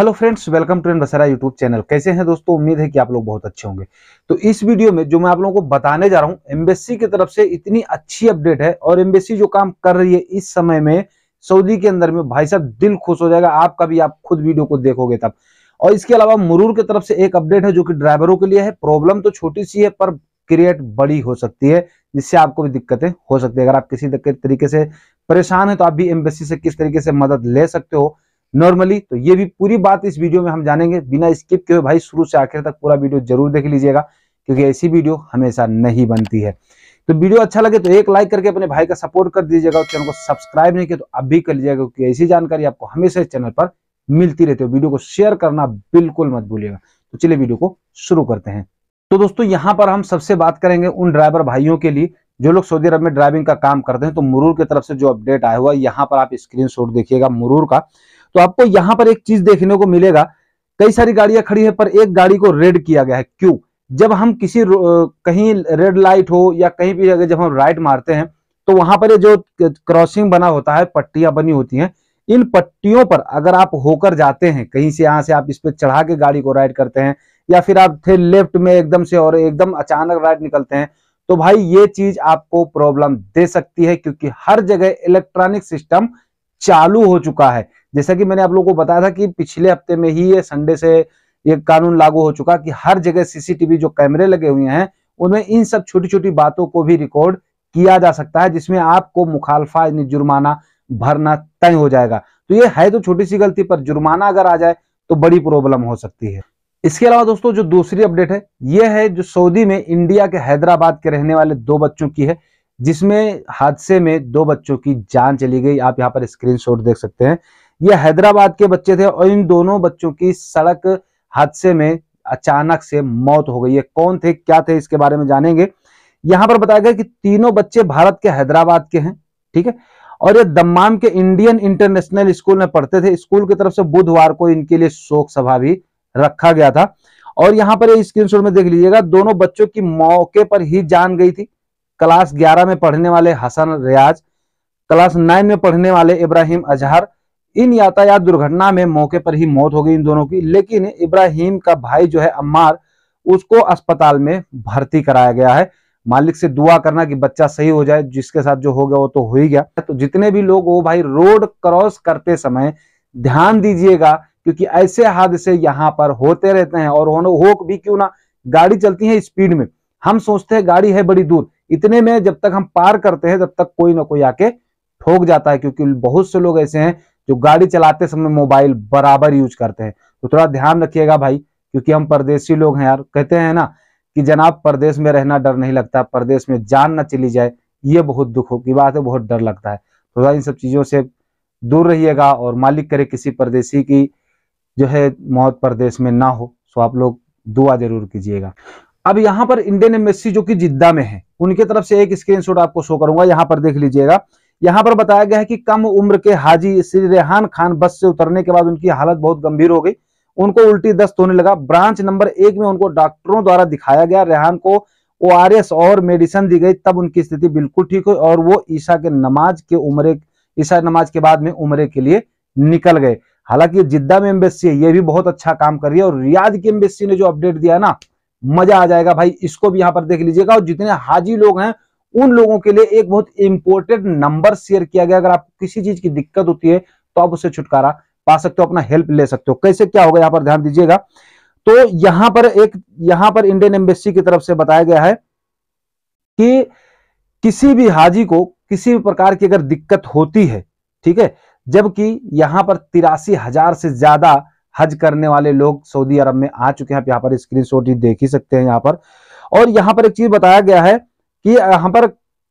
hello friends welcome to N Basra YouTube channel कैसे हैं दोस्तों उम्मीद है कि आप लोग बहुत अच्छे होंगे तो इस वीडियो में जो मैं आप लोगों को बताने जा रहा हूं एम्बेसी की तरफ से इतनी अच्छी अपडेट है और एम्बेसी जो काम कर रही है इस समय में सऊदी के अंदर में भाई साहब दिल खुश हो जाएगा आपका भी आप खुद वीडियो को देखोगे तब और इसके अलावा मुरूर की तरफ से एक अपडेट है जो की ड्राइवरों के लिए है प्रॉब्लम तो छोटी सी है पर क्रिएट बड़ी हो सकती है जिससे आपको भी दिक्कतें हो सकती है अगर आप किसी तरीके से परेशान है तो आप भी एम्बेसी से किस तरीके से मदद ले सकते हो नॉर्मली तो ये भी पूरी बात इस वीडियो में हम जानेंगे बिना स्किप के भाई शुरू से आखिर तक पूरा वीडियो जरूर देख लीजिएगा क्योंकि ऐसी वीडियो हमेशा नहीं बनती है तो वीडियो अच्छा लगे तो एक लाइक करके अपने भाई का सपोर्ट कर दीजिएगा और चैनल को सब्सक्राइब नहीं किया तो अब भी कर लीजिएगा क्योंकि ऐसी जानकारी आपको हमेशा इस चैनल पर मिलती रहती है वीडियो को शेयर करना बिल्कुल मत भूलिएगा तो चलिए वीडियो को शुरू करते हैं तो दोस्तों यहाँ पर हम सबसे बात करेंगे उन ड्राइवर भाइयों के लिए जो लोग सऊदी अरब में ड्राइविंग का काम करते हैं तो मुरूर की तरफ से जो अपडेट आया हुआ है यहाँ पर आप स्क्रीन देखिएगा मुरूर का तो आपको यहां पर एक चीज देखने को मिलेगा कई सारी गाड़ियां खड़ी है पर एक गाड़ी को रेड किया गया है क्यों जब हम किसी कहीं रेड लाइट हो या कहीं भी अगर जब हम राइट मारते हैं तो वहां पर ये जो क्रॉसिंग बना होता है पट्टियां बनी होती हैं इन पट्टियों पर अगर आप होकर जाते हैं कहीं से यहां से आप इस पर चढ़ा के गाड़ी को राइड करते हैं या फिर आप थे लेफ्ट में एकदम से और एकदम अचानक राइड निकलते हैं तो भाई ये चीज आपको प्रॉब्लम दे सकती है क्योंकि हर जगह इलेक्ट्रॉनिक सिस्टम चालू हो चुका है जैसा कि मैंने आप लोगों को बताया था कि पिछले हफ्ते में ही ये संडे से ये कानून लागू हो चुका कि हर जगह सीसीटीवी जो कैमरे लगे हुए हैं उनमें इन सब छोटी छोटी बातों को भी रिकॉर्ड किया जा सकता है जिसमें आपको मुखालफा यानी जुर्माना भरना तय हो जाएगा तो ये है तो छोटी सी गलती पर जुर्माना अगर आ जाए तो बड़ी प्रॉब्लम हो सकती है इसके अलावा दोस्तों जो दूसरी अपडेट है यह है जो सऊदी में इंडिया के हैदराबाद के रहने वाले दो बच्चों की है जिसमें हादसे में दो बच्चों की जान चली गई आप यहाँ पर स्क्रीनशॉट देख सकते हैं ये हैदराबाद के बच्चे थे और इन दोनों बच्चों की सड़क हादसे में अचानक से मौत हो गई है कौन थे क्या थे इसके बारे में जानेंगे यहां पर बताया गया कि तीनों बच्चे भारत के हैदराबाद के हैं ठीक है और ये दम्माम के इंडियन इंटरनेशनल स्कूल में पढ़ते थे स्कूल की तरफ से बुधवार को इनके लिए शोक सभा भी रखा गया था और यहाँ पर स्क्रीनशॉट में देख लीजिएगा दोनों बच्चों की मौके पर ही जान गई थी क्लास 11 में पढ़ने वाले हसन रियाज क्लास 9 में पढ़ने वाले इब्राहिम अजहर इन यातायात दुर्घटना में मौके पर ही मौत हो गई इन दोनों की लेकिन इब्राहिम का भाई जो है अम्मार उसको अस्पताल में भर्ती कराया गया है मालिक से दुआ करना कि बच्चा सही हो जाए जिसके साथ जो हो गया वो तो हो ही गया तो जितने भी लोग वो भाई रोड क्रॉस करते समय ध्यान दीजिएगा क्योंकि ऐसे हादसे यहाँ पर होते रहते हैं और हो भी क्यों ना गाड़ी चलती है स्पीड में हम सोचते हैं गाड़ी है बड़ी दूर इतने में जब तक हम पार करते हैं तब तक कोई ना कोई आके ठोक जाता है क्योंकि बहुत से लोग ऐसे हैं जो गाड़ी चलाते समय मोबाइल बराबर यूज करते हैं तो थोड़ा ध्यान रखिएगा भाई क्योंकि हम परदेशी लोग हैं यार कहते हैं ना कि जनाब परदेश में रहना डर नहीं लगता परदेश में जान ना चली जाए ये बहुत दुख की बात है बहुत डर लगता है थोड़ा तो इन सब चीज़ों से दूर रहिएगा और मालिक करे किसी परदेशी की जो है मौत परदेश में ना हो सो तो आप लोग दुआ जरूर कीजिएगा अब यहाँ पर इंडियन एम्बेसी जो कि जिद्दा में है उनके तरफ से एक स्क्रीनशॉट आपको शो करूंगा यहाँ पर देख लीजिएगा यहाँ पर बताया गया है कि कम उम्र के हाजी श्री रेहान खान बस से उतरने के बाद उनकी हालत बहुत गंभीर हो गई उनको उल्टी दस्त होने लगा ब्रांच नंबर एक में उनको डॉक्टरों द्वारा दिखाया गया रेहान को ओ और मेडिसिन दी गई तब उनकी स्थिति बिल्कुल ठीक हुई और वो ईशा के नमाज के उम्र ईशा नमाज के बाद में उम्र के लिए निकल गए हालांकि जिद्दा में एम्बेसी है ये भी बहुत अच्छा काम कर रही है और रियाद की एम्बेसी ने जो अपडेट दिया है ना मजा आ जाएगा भाई इसको भी यहाँ पर देख लीजिएगा और जितने हाजी लोग हैं उन लोगों के लिए एक बहुत इंपोर्टेंट नंबर शेयर किया गया अगर आपको किसी चीज की दिक्कत होती है तो आप उससे छुटकारा पा सकते हो अपना हेल्प ले सकते हो कैसे क्या होगा यहाँ पर ध्यान दीजिएगा तो यहां पर एक यहां पर इंडियन एम्बेसी की तरफ से बताया गया है कि किसी भी हाजी को किसी भी प्रकार की अगर दिक्कत होती है ठीक है जबकि यहां पर तिरासी हजार से ज्यादा हज करने वाले लोग सऊदी अरब में आ चुके हैं आप यहां पर स्क्रीनशॉट ही देख ही सकते हैं यहां पर और यहां पर एक चीज बताया गया है कि यहाँ पर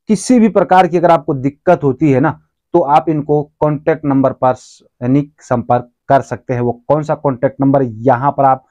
किसी भी प्रकार की अगर आपको दिक्कत होती है ना तो आप इनको कॉन्टेक्ट नंबर पर यानी संपर्क कर सकते हैं वो कौन सा कॉन्टेक्ट नंबर यहाँ पर आप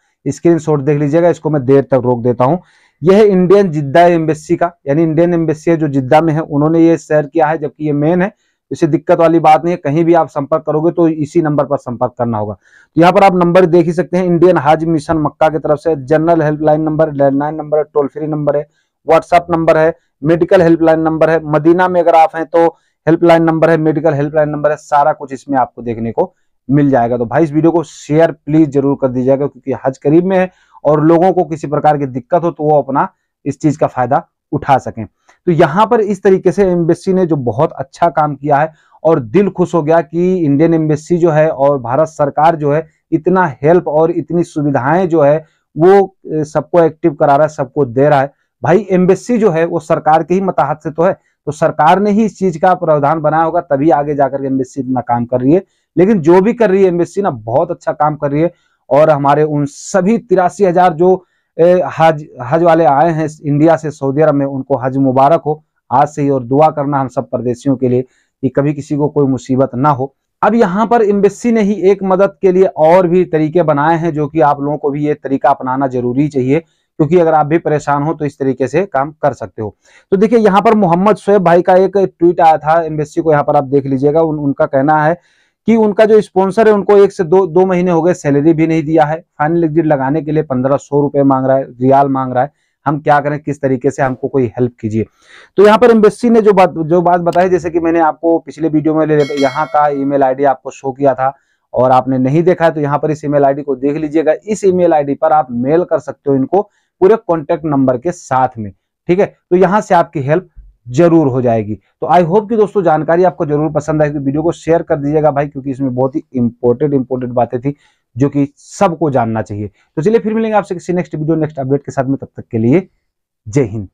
शॉट देख लीजिएगा इसको मैं देर तक रोक देता हूँ यह इंडियन जिद्दा एम्बेसी का यानी इंडियन एम्बेसी है जो जिद्दा में है उन्होंने ये शेयर किया है जबकि ये मेन है इसे दिक्कत वाली बात नहीं है कहीं भी आप संपर्क करोगे तो इसी नंबर पर संपर्क करना होगा तो यहाँ पर आप नंबर देख ही सकते हैं इंडियन हाज मिशन मक्का की तरफ से general helpline number landline number है टोल फ्री नंबर है व्हाट्सएप नंबर है मेडिकल हेल्पलाइन नंबर है मदीना में अगर आप हैं तो हेल्पलाइन नंबर है मेडिकल हेल्पलाइन नंबर है सारा कुछ इसमें आपको देखने को मिल जाएगा तो भाई इस वीडियो को शेयर प्लीज जरूर कर दीजिएगा क्योंकि हज करीब में है और लोगों को किसी प्रकार की दिक्कत हो तो वो अपना इस चीज का फायदा उठा सके तो यहाँ पर इस तरीके से एम्बेसी ने जो बहुत अच्छा काम किया है और दिल खुश हो गया कि इंडियन एम्बेसी जो है और भारत सरकार जो है इतना हेल्प और इतनी सुविधाएं जो है वो सबको एक्टिव करा रहा है सबको दे रहा है भाई एम्बेसी जो है वो सरकार के ही मताहत से तो है तो सरकार ने ही इस चीज का प्रावधान बनाया होगा तभी आगे जाकर के एम्बेसी इतना काम कर रही है लेकिन जो भी कर रही है एम्बेसी ना बहुत अच्छा काम कर रही है और हमारे उन सभी तिरासी हजार जो हज हज वाले आए हैं इंडिया से सऊदी अरब में उनको हज मुबारक हो आज से ही और दुआ करना हम सब प्रदेशियों के लिए कि कभी किसी को कोई मुसीबत ना हो अब यहाँ पर एम्बेसी ने ही एक मदद के लिए और भी तरीके बनाए हैं जो कि आप लोगों को भी ये तरीका अपनाना जरूरी चाहिए क्योंकि अगर आप भी परेशान हो तो इस तरीके से काम कर सकते हो तो देखिए यहाँ पर मोहम्मद शोएब भाई का एक ट्वीट आया था एम्बेसी को यहाँ पर आप देख लीजिएगा उन, उनका कहना है कि उनका जो स्पॉन्सर है उनको एक से दो दो महीने हो गए सैलरी भी नहीं दिया है फाइनल एग्जिट लगाने के लिए पंद्रह सौ रुपए मांग रहा है रियाल मांग रहा है हम क्या करें किस तरीके से हमको कोई हेल्प कीजिए तो यहाँ पर एम्बेसी ने जो बात जो बात बताई जैसे कि मैंने आपको पिछले वीडियो में यहाँ का ईमेल आईडी आपको शो किया था और आपने नहीं देखा है तो यहाँ पर इस ईमेल आईडी को देख लीजिएगा इस ईमेल आईडी पर आप मेल कर सकते हो इनको पूरे कॉन्टेक्ट नंबर के साथ में ठीक है तो यहाँ से आपकी हेल्प जरूर हो जाएगी तो आई होप कि दोस्तों जानकारी आपको जरूर पसंद आएगी तो वीडियो को शेयर कर दीजिएगा भाई क्योंकि इसमें बहुत ही इंपॉर्टेंट इंपॉर्टेंट बातें थी जो कि सबको जानना चाहिए तो चलिए फिर मिलेंगे आपसे किसी नेक्स्ट वीडियो नेक्स्ट अपडेट के साथ में तब तक के लिए जय हिंद